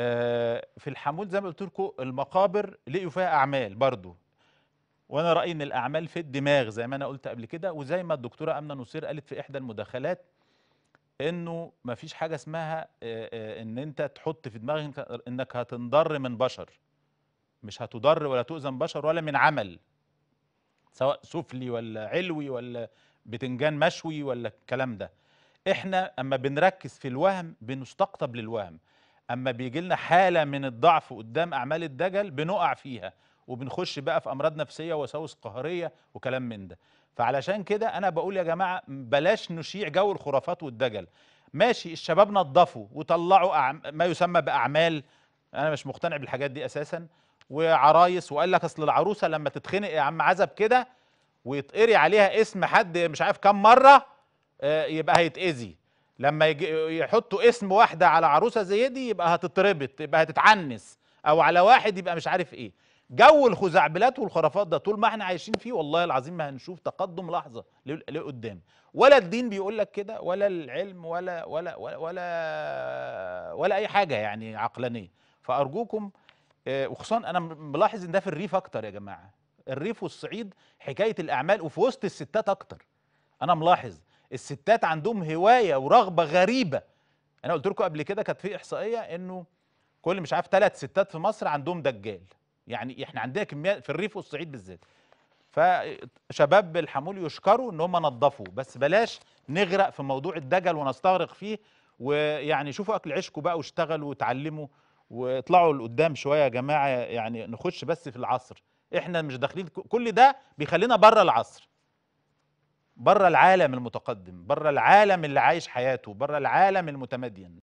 آه، في الحمول زي ما قلت لكم المقابر لقيوا فيها اعمال برضو وانا رايي ان الاعمال في الدماغ زي ما انا قلت قبل كده وزي ما الدكتوره امنه نصير قالت في احدى المداخلات انه ما فيش حاجه اسمها آه، آه، ان انت تحط في دماغك انك هتنضر من بشر مش هتضر ولا تؤذى من بشر ولا من عمل سواء سفلي ولا علوي ولا بتنجان مشوي ولا الكلام ده احنا اما بنركز في الوهم بنستقطب للوهم اما بيجي لنا حاله من الضعف قدام اعمال الدجل بنقع فيها وبنخش بقى في امراض نفسيه وساوس قهريه وكلام من ده فعلشان كده انا بقول يا جماعه بلاش نشيع جو الخرافات والدجل ماشي الشباب نظفوا وطلعوا ما يسمى باعمال انا مش مقتنع بالحاجات دي اساسا وعرايس وقال لك اصل العروسه لما تتخنق يا عم عزب كده ويتقري عليها اسم حد مش عارف كم مره آه، يبقى هيتاذي لما يحطوا اسم واحده على عروسه زي دي يبقى هتتربط يبقى هتتعنس او على واحد يبقى مش عارف ايه جو الخزعبلات والخرافات ده طول ما احنا عايشين فيه والله العظيم ما هنشوف تقدم لحظه لقدام ولا الدين بيقول لك كده ولا العلم ولا ولا ولا ولا, ولا اي حاجه يعني عقلانيه فارجوكم آه، وخصوصا انا ملاحظ ان ده في الريف اكتر يا جماعه الريف والصعيد حكايه الاعمال وفي وسط الستات اكتر انا ملاحظ الستات عندهم هوايه ورغبه غريبه انا قلت لكم قبل كده كانت في احصائيه انه كل مش عارف ثلاث ستات في مصر عندهم دجال يعني احنا عندنا كميه في الريف والصعيد بالذات فشباب الحمول يشكروا ان هم نظفوا بس بلاش نغرق في موضوع الدجل ونستغرق فيه ويعني شوفوا اكل عشكوا بقى واشتغلوا وتعلموا واطلعوا لقدام شويه يا جماعه يعني نخش بس في العصر احنا مش داخلين كل ده بيخلينا بره العصر بره العالم المتقدم بره العالم اللي عايش حياته بره العالم المتمدين